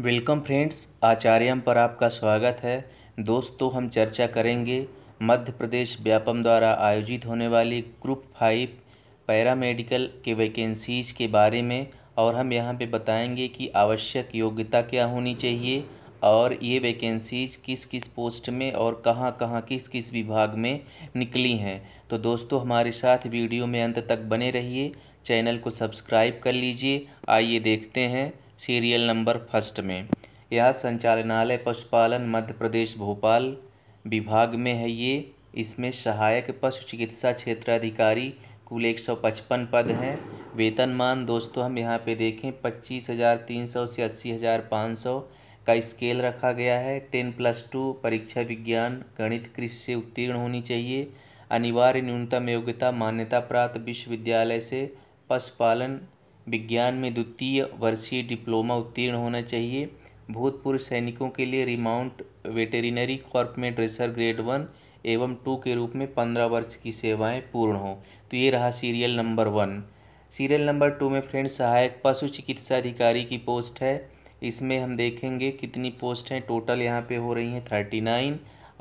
welcome friends आचार्यम पर आपका स्वागत है दोस्तों हम चर्चा करेंगे मध्य प्रदेश व्यापम द्वारा आयोजित होने वाली ग्रुप फाइव पैरामेडिकल के वैकेंसीज़ के बारे में और हम यहाँ पे बताएंगे कि आवश्यक योग्यता क्या होनी चाहिए और ये वैकेंसीज किस किस पोस्ट में और कहाँ कहाँ किस किस विभाग में निकली हैं तो दोस्तों हमारे साथ वीडियो में अंत तक बने रहिए चैनल को सब्सक्राइब कर लीजिए आइए देखते हैं सीरियल नंबर फर्स्ट में यह संचालनालय पशुपालन मध्य प्रदेश भोपाल विभाग में है ये इसमें सहायक पशु चिकित्सा क्षेत्राधिकारी कुल एक सौ पचपन पद हैं वेतनमान दोस्तों हम यहाँ पे देखें पच्चीस हज़ार तीन सौ से अस्सी हज़ार पाँच सौ का स्केल रखा गया है टेन प्लस टू परीक्षा विज्ञान गणित कृषि से उत्तीर्ण होनी चाहिए अनिवार्य न्यूनतम योग्यता मान्यता प्राप्त विश्वविद्यालय से पशुपालन विज्ञान में द्वितीय वर्षीय डिप्लोमा उत्तीर्ण होना चाहिए भूतपूर्व सैनिकों के लिए रिमाउंट वेटेरिनरी कॉर्प में ड्रेसर ग्रेड वन एवं टू के रूप में पंद्रह वर्ष की सेवाएं पूर्ण हों तो ये रहा serial number one serial number two में फ्रेंड सहायक पशु चिकित्सा अधिकारी की पोस्ट है इसमें हम देखेंगे कितनी पोस्ट हैं टोटल यहाँ पे हो रही हैं थर्टी नाइन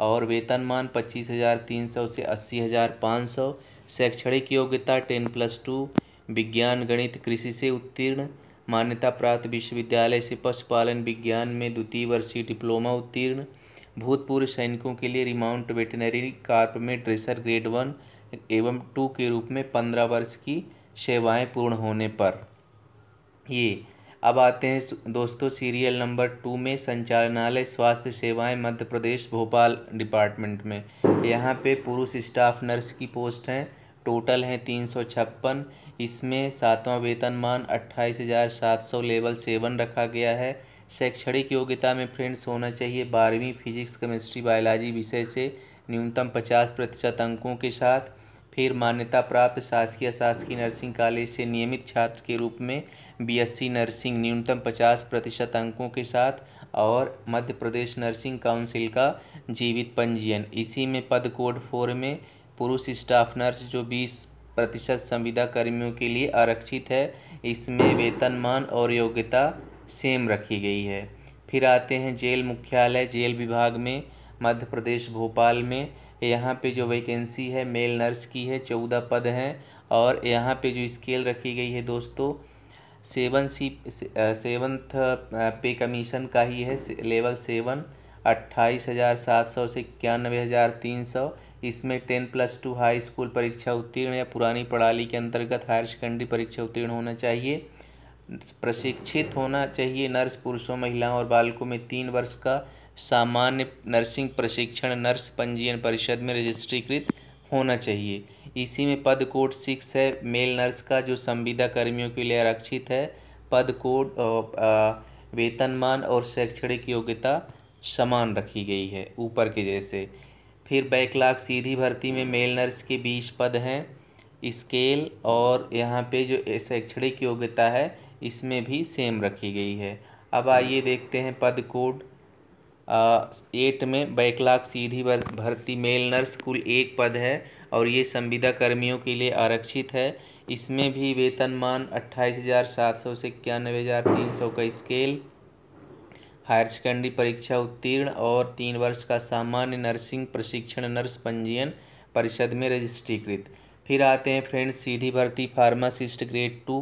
और वेतनमान पच्चीस हज़ार तीन सौ से अस्सी हज़ार पाँच सौ शैक्षणिक योग्यता टेन प्लस टू विज्ञान गणित कृषि से उत्तीर्ण मान्यता प्राप्त विश्वविद्यालय से पशुपालन विज्ञान में द्वितीय वर्षीय डिप्लोमा उत्तीर्ण भूतपूर्व सैनिकों के लिए रिमाउंट वेटनरी कार्प में ड्रेसर ग्रेड वन एवं टू के रूप में पंद्रह वर्ष की सेवाएं पूर्ण होने पर ये अब आते हैं दोस्तों सीरियल नंबर टू में संचालनालय स्वास्थ्य सेवाएं मध्य प्रदेश भोपाल डिपार्टमेंट में यहाँ पे पुरुष स्टाफ नर्स की पोस्ट हैं टोटल हैं तीन सौ छप्पन इसमें सातवां वेतनमान अट्ठाईस हज़ार सात सौ लेवल सेवन रखा गया है शैक्षणिक योग्यता में फ्रेंड्स होना चाहिए बारहवीं फिजिक्स केमिस्ट्री बायोलॉजी विषय से न्यूनतम पचास प्रतिशत अंकों के साथ फिर मान्यता प्राप्त शासकीय शासकीय नर्सिंग कॉलेज से नियमित छात्र के रूप में बीएससी नर्सिंग न्यूनतम पचास प्रतिशत अंकों के साथ और मध्य प्रदेश नर्सिंग काउंसिल का जीवित पंजीयन इसी में पद कोड फोर में पुरुष स्टाफ नर्स जो बीस प्रतिशत संविदा कर्मियों के लिए आरक्षित है इसमें वेतनमान और योग्यता सेम रखी गई है फिर आते हैं जेल मुख्यालय जेल विभाग में मध्य प्रदेश भोपाल में यहाँ पे जो वैकेंसी है मेल नर्स की है चौदह पद हैं और यहाँ पे जो स्केल रखी गई है दोस्तों seven C seventh pay commission का ही है लेवल सेवन अट्ठाईस हज़ार सात सौ से इक्यानवे हज़ार तीन सौ इसमें ten plus two high school परीक्षा उत्तीर्ण या पुरानी प्रणाली के अंतर्गत हायर सेकेंडरी परीक्षा उत्तीर्ण होना चाहिए प्रशिक्षित होना चाहिए नर्स पुरुषों महिलाओं और बालकों में तीन वर्ष का सामान्य नर्सिंग प्रशिक्षण नर्स पंजीयन परिषद में रजिस्ट्रीकृत होना चाहिए इसी में पद कोड सिक्स है मेल नर्स का जो संविदा कर्मियों के लिए आरक्षित है पद कोड वेतनमान और शैक्षणिक योग्यता समान रखी गई है ऊपर के जैसे फिर बैकलाग सीधी भर्ती में मेल नर्स के बीस पद हैं स्केल और यहाँ पे जो शैक्षणिक योग्यता है इसमें भी सेम रखी गई है अब आइए देखते हैं पद कोड एट में बैकलाग सीधी भर्ती मेल नर्स कुल एक पद है और ये संविदा कर्मियों के लिए आरक्षित है इसमें भी वेतनमान अट्ठाईस हज़ार सात सौ से इक्यानवे हज़ार तीन सौ का स्केल हायर सेकेंडरी परीक्षा उत्तीर्ण और तीन वर्ष का सामान्य नर्सिंग प्रशिक्षण नर्स पंजीयन परिषद में रजिस्ट्रीकृत फिर आते हैं फ्रेंड्स सीधी भर्ती फार्मासिस्ट ग्रेड टू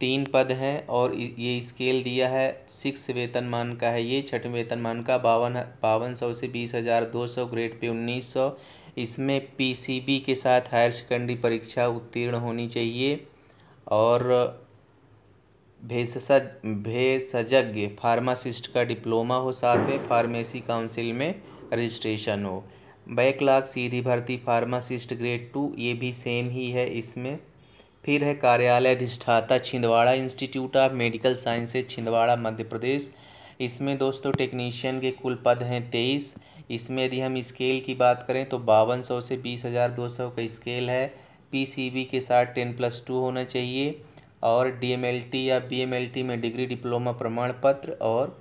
तीन पद हैं और ये स्केल दिया है सिक्स वेतनमान का है ये वेतन वेतनमान का बावन बावन सौ से बीस हज़ार दो सौ ग्रेड पे उन्नीस सौ इसमें पीसीबी के साथ हायर सेकेंडरी परीक्षा उत्तीर्ण होनी चाहिए और भेषज भेषजज्ञ फार्मासिस्ट का डिप्लोमा हो साथ में फार्मेसी काउंसिल में रजिस्ट्रेशन हो बैक लाख सीधी भर्ती फार्मासिस्ट ग्रेड टू ये भी सेम ही है इसमें फिर है कार्यालय अधिष्ठाता Chhindwara institute of medical sciences Chhindwara Madhya Pradesh इसमें दोस्तों टेक्नीशियन के कुल पद हैं तेईस इसमें यदि हम स्केल की बात करें तो बावन सौ से बीस हज़ार दो सौ का स्केल है पी के साथ टेन प्लस टू होना चाहिए और डी या बीएमएलटी में डिग्री डिप्लोमा प्रमाण पत्र और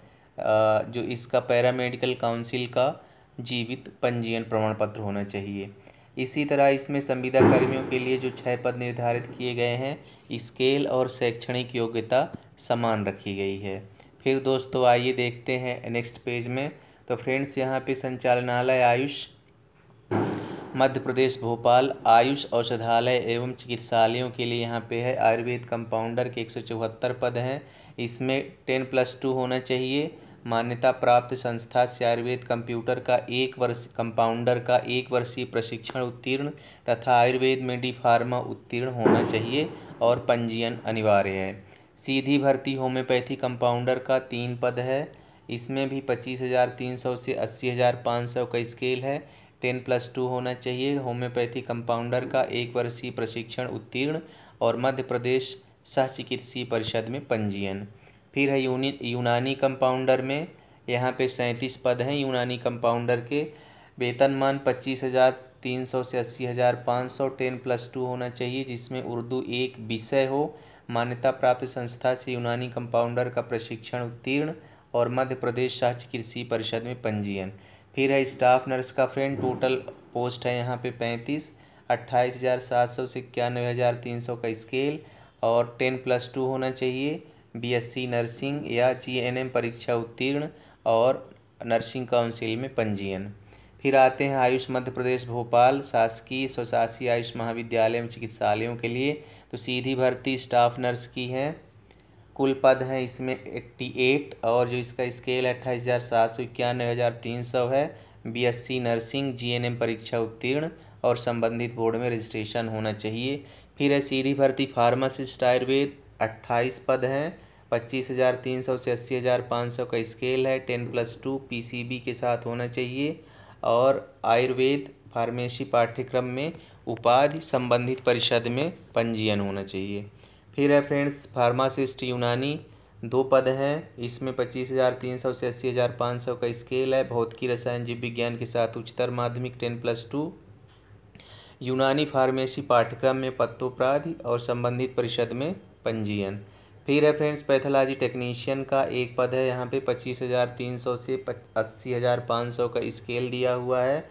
जो इसका पैरामेडिकल काउंसिल का जीवित पंजीयन प्रमाण पत्र होना चाहिए इसी तरह इसमें संविदा कर्मियों के लिए जो छः पद निर्धारित किए गए हैं स्केल और शैक्षणिक योग्यता समान रखी गई है फिर दोस्तों आइए देखते हैं नेक्स्ट पेज में तो फ्रेंड्स यहाँ पे संचालनालय आयुष मध्य प्रदेश भोपाल आयुष औषधालय एवं चिकित्सालयों के लिए यहाँ पे है आयुर्वेद कंपाउंडर के एक सौ चौहत्तर पद हैं इसमें टेन प्लस टू होना चाहिए मान्यता प्राप्त संस्था से आयुर्वेद कंप्यूटर का एक वर्ष कंपाउंडर का एक वर्षीय प्रशिक्षण उत्तीर्ण तथा आयुर्वेद में डी फार्मा उत्तीर्ण होना चाहिए और पंजीयन अनिवार्य है सीधी भर्ती होम्योपैथी कंपाउंडर का तीन पद है इसमें भी पच्चीस हज़ार तीन सौ से अस्सी हज़ार पाँच सौ का स्केल है टेन प्लस टू होना चाहिए होम्योपैथी कंपाउंडर का एक वर्षीय प्रशिक्षण उत्तीर्ण और मध्य प्रदेश सह चिकित्सीय परिषद में पंजीयन फिर है यूनि यूनानी कंपाउंडर में यहाँ पे सैंतीस पद हैं यूनानी कंपाउंडर के वेतनमान पच्चीस हज़ार तीन सौ से अस्सी हज़ार पाँच सौ टेन प्लस टू होना चाहिए जिसमें उर्दू एक विषय हो मान्यता प्राप्त संस्था से यूनानी कंपाउंडर का प्रशिक्षण उत्तीर्ण और मध्य प्रदेश सह चिकित्सीय परिषद में पंजीयन फिर है स्टाफ नर्स का फ्रेंड टोटल पोस्ट है यहाँ पे पैंतीस अट्ठाईस हज़ार सात सौ से इक्यानवे हज़ार तीन सौ का स्केल और टेन प्लस टू होना चाहिए बीएससी नर्सिंग या जीएनएम परीक्षा उत्तीर्ण और नर्सिंग काउंसिल में पंजीयन फिर आते हैं आयुष मध्य प्रदेश भोपाल शासकीय स्वशासी आयुष महाविद्यालय एवं चिकित्सालयों के लिए तो सीधी भर्ती स्टाफ नर्स की है कुल पद हैं इसमें 88 और जो इसका स्केल है अट्ठाईस हज़ार सात सौ इक्यानवे हज़ार तीन सौ है बीएससी नर्सिंग जीएनएम परीक्षा उत्तीर्ण और संबंधित बोर्ड में रजिस्ट्रेशन होना चाहिए फिर है सीधी भर्ती फार्मासिस्ट आयुर्वेद अट्ठाईस पद हैं पच्चीस हज़ार तीन सौ से अस्सी हज़ार पाँच सौ का स्केल है टेन प्लस टू पी के साथ होना चाहिए और आयुर्वेद फार्मेसी पाठ्यक्रम में उपाधि संबंधित परिषद में पंजीयन होना चाहिए फिर है फ्रेंड्स फार्मासिस्ट यूनानी दो पद हैं इसमें पच्चीस हज़ार तीन सौ से अस्सी हज़ार पाँच सौ का स्केल है भौतिकी रसायन जीव विज्ञान के साथ उच्चतर माध्यमिक ten plus two Unani pharmacy पाठ्यक्रम में पत्तोपराधि और संबंधित परिषद में पंजीयन फिर है फ्रेंड्स पैथोलॉजी टेक्नीशियन का एक पद है यहाँ पे पच्चीस हज़ार तीन सौ से अस्सी हज़ार पाँच सौ का स्केल दिया हुआ है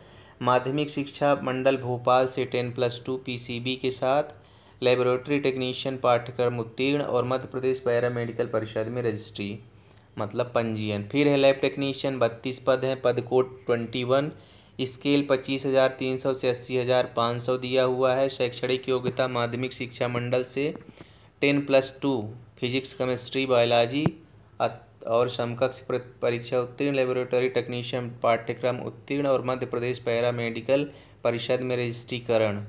माध्यमिक शिक्षा मंडल भोपाल से टेन प्लस टू बी के साथ लेबोरेटरी टेक्नीशियन पाठ्यक्रम उत्तीर्ण और मध्य प्रदेश पैरा मेडिकल परिषद में रजिस्ट्री मतलब पंजीयन फिर है लैब टेक्नीशियन बत्तीस पद हैं पद कोड ट्वेंटी वन स्केल पच्चीस हज़ार तीन सौ से अस्सी हज़ार पाँच सौ दिया हुआ है शैक्षणिक योग्यता माध्यमिक शिक्षा मंडल से ten plus two physics chemistry biology और समकक्ष परीक्षा उत्तीर्ण लेबोरेटरी टेक्नीशियन पाठ्यक्रम उत्तीर्ण और मध्य प्रदेश पैरा मेडिकल परिषद में रजिस्ट्रीकरण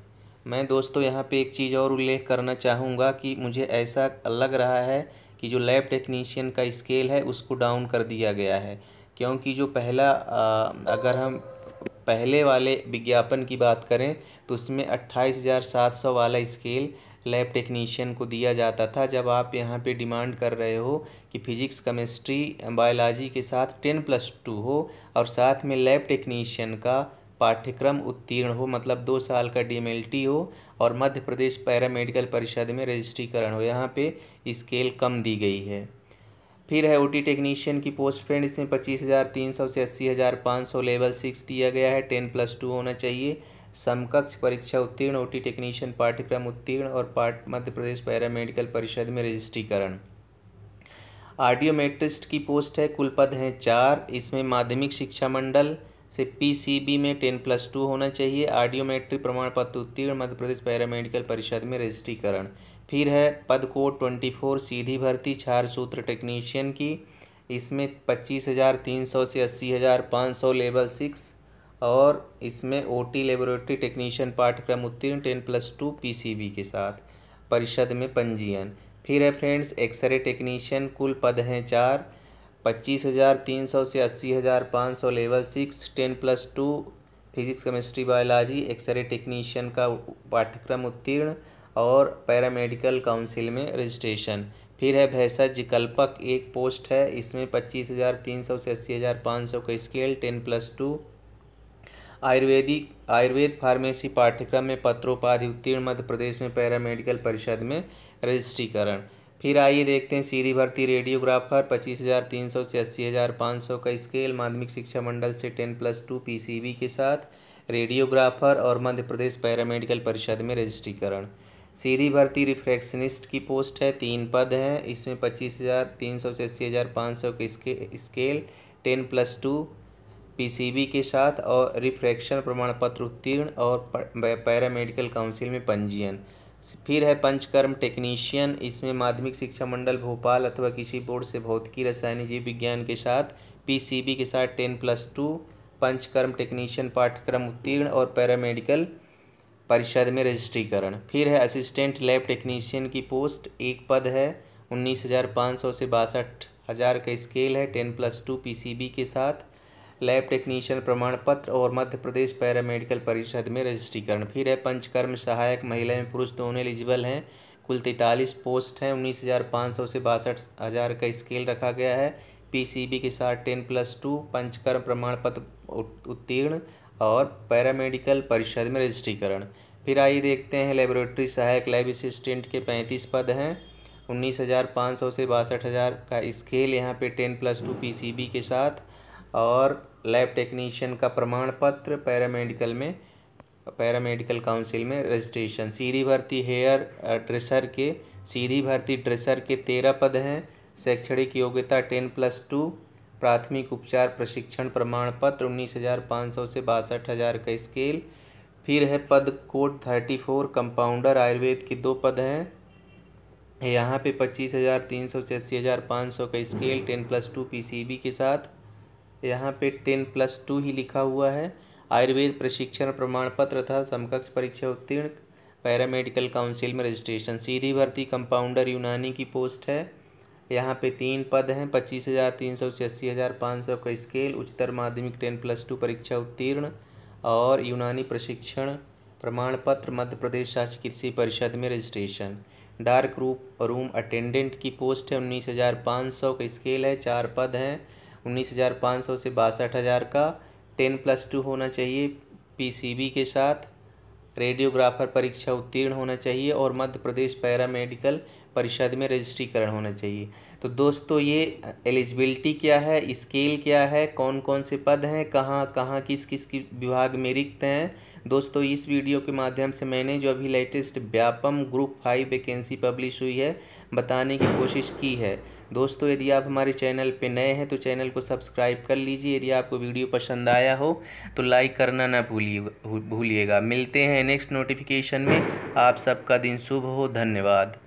मैं दोस्तों यहाँ पे एक चीज़ और उल्लेख करना चाहूँगा कि मुझे ऐसा लग रहा है कि जो लैब टेक्नीशियन का स्केल है उसको डाउन कर दिया गया है क्योंकि जो पहला अगर हम पहले वाले विज्ञापन की बात करें तो उसमें अट्ठाईस हज़ार सात सौ वाला स्केल लैब टेक्नीशियन को दिया जाता था जब आप यहाँ पे डिमांड कर रहे हो कि फिजिक्स केमिस्ट्री बायोलॉजी के साथ टेन प्लस टू हो और साथ में लैब टेक्नीशियन का पाठ्यक्रम उत्तीर्ण हो मतलब दो साल का डी हो और मध्य प्रदेश पैरामेडिकल परिषद में रजिस्ट्रीकरण हो यहाँ पे स्केल कम दी गई है फिर है ओटी टेक्नीशियन की पोस्ट फ्रेंड इसमें पच्चीस हज़ार तीन सौ से अस्सी हज़ार पाँच सौ लेवल सिक्स दिया गया है टेन प्लस टू होना चाहिए समकक्ष परीक्षा उत्तीर्ण ओटी टेक्नीशियन पाठ्यक्रम उत्तीर्ण और पाठ मध्य प्रदेश पैरामेडिकल परिषद में रजिस्ट्रीकरण आर्डियोमेट्रिस्ट की पोस्ट है कुलपद हैं चार इसमें माध्यमिक शिक्षा मंडल से पीसीबी में टेन प्लस टू होना चाहिए आर्डियोमेट्री प्रमाण पत्र उत्तीर्ण मध्य प्रदेश पैरामेडिकल परिषद में रजिस्ट्रीकरण फिर है पद कोड ट्वेंटी फोर सीधी भर्ती चार सूत्र टेक्नीशियन की इसमें पच्चीस हज़ार तीन सौ से अस्सी हज़ार पाँच सौ लेवल सिक्स और इसमें ओ टी लेबोरेटरी टेक्नीशियन पाठ्यक्रम उत्तीर्ण टेन प्लस टू पी के साथ परिषद में पंजीयन फिर है फ्रेंड्स एक्सरे टेक्नीशियन कुल पद हैं चार पच्चीस हज़ार तीन सौ से अस्सी हज़ार पाँच सौ level six ten plus two physics chemistry biology x-ray technician का पाठ्यक्रम उत्तीर्ण और पैरामेडिकल काउंसिल में रजिस्ट्रेशन फिर है भैंसा जिकल्पक एक पोस्ट है इसमें पच्चीस हज़ार तीन सौ से अस्सी हज़ार पाँच सौ का scale ten plus two Ayurvedic Ayurveda pharmacy पाठ्यक्रम में पत्रोपाधि उत्तीर्ण मध्य प्रदेश में पैरामेडिकल परिषद में रजिस्ट्रीकरण फिर आइए देखते हैं सीधी भर्ती रेडियोग्राफर पच्चीस हज़ार तीन सौ से अस्सी हज़ार पाँच सौ का स्केल माध्यमिक शिक्षा मंडल से टेन प्लस टू पी के साथ रेडियोग्राफर और मध्य प्रदेश पैरामेडिकल परिषद में रजिस्ट्रीकरण सीधी भर्ती रिफ्रैक्शनिस्ट की पोस्ट है तीन पद हैं इसमें पच्चीस हज़ार तीन सौ से अस्सी हज़ार पाँच सौ के scale ten plus two P के साथ और रिफ्रैक्शन प्रमाण पत्र उत्तीर्ण और पैरामेडिकल काउंसिल में पंजीयन फिर है पंचकर्म टेक्नीशियन इसमें माध्यमिक शिक्षा मंडल भोपाल अथवा किसी बोर्ड से भौतिकी रसायन जीव विज्ञान के साथ पीसीबी के साथ ten plus two Panchakarma technician पाठ्यक्रम उत्तीर्ण और पैरामेडिकल परिषद में रजिस्ट्रीकरण फिर है असिस्टेंट लैब टेक्नीशियन की पोस्ट एक पद है उन्नीस हज़ार पाँच सौ से बासठ हज़ार का स्केल है टेन प्लस टू पी के साथ लैब टेक्नीशियन प्रमाण पत्र और मध्य प्रदेश पैरामेडिकल परिषद में रजिस्ट्रीकरण फिर है पंचकर्म सहायक महिला एवं पुरुष दोनों एलिजिबल हैं कुल तैंतालीस पोस्ट हैं उन्नीस हज़ार पाँच सौ से बासठ हज़ार का स्केल रखा गया है पीसीबी के साथ टेन प्लस टू पंचकर्म प्रमाण पत्र उत्तीर्ण और पैरामेडिकल परिषद में रजिस्ट्रीकरण फिर आइए देखते हैं लेबोरेटरी सहायक लैब असिस्टेंट के पैंतीस पद हैं उन्नीस हज़ार पाँच सौ से बासठ हज़ार का स्केल यहाँ पे टेन प्लस टू पी के साथ और लैब टेक्नीशियन का प्रमाण पत्र पैरामेडिकल में पैरामेडिकल काउंसिल में रजिस्ट्रेशन सीधी भर्ती हेयर ड्रेसर के सीधी भर्ती ड्रेसर के तेरह पद हैं शैक्षणिक योग्यता टेन प्लस टू प्राथमिक उपचार प्रशिक्षण प्रमाण पत्र उन्नीस हज़ार पाँच सौ से बासठ हज़ार का स्केल फिर है पद code thirty four compounder Ayurveda के दो पद हैं यहाँ पे पच्चीस हज़ार तीन सौ से अस्सी हज़ार पाँच सौ का scale ten plus two P के साथ यहाँ पे टेन प्लस टू ही लिखा हुआ है आयुर्वेद प्रशिक्षण प्रमाण पत्र तथा समकक्ष परीक्षा उत्तीर्ण पैरामेडिकल काउंसिल में रजिस्ट्रेशन सीधी भर्ती कंपाउंडर यूनानी की पोस्ट है यहाँ पे तीन पद हैं पच्चीस हज़ार तीन सौ छियासी हज़ार पाँच सौ का स्केल उच्चतर माध्यमिक टेन प्लस टू परीक्षा उत्तीर्ण और यूनानी प्रशिक्षण प्रमाण पत्र मध्य प्रदेश शासकीय कृषि परिषद में registration dark room room attendant की पोस्ट है उन्नीस हज़ार पाँच सौ का स्केल है चार पद हैं उन्नीस हज़ार पाँच सौ से बासठ हज़ार का टेन प्लस टू होना चाहिए पीसीबी के साथ रेडियोग्राफर परीक्षा उत्तीर्ण होना चाहिए और मध्य प्रदेश पैरामेडिकल परिषद में रजिस्ट्रीकरण होना चाहिए तो दोस्तों ये एलिजिबिलिटी क्या है स्केल क्या है कौन कौन से पद हैं कहाँ कहाँ किस किस की विभाग में रिक्त हैं दोस्तों इस वीडियो के माध्यम से मैंने जो अभी latest Vyapam group five vacancy publish हुई है बताने की कोशिश की है दोस्तों यदि आप हमारे चैनल पर नए हैं तो चैनल को सब्सक्राइब कर लीजिए यदि आपको वीडियो पसंद आया हो तो लाइक करना ना भूलिए भूलिएगा मिलते हैं नेक्स्ट नोटिफिकेशन में आप सबका दिन शुभ हो धन्यवाद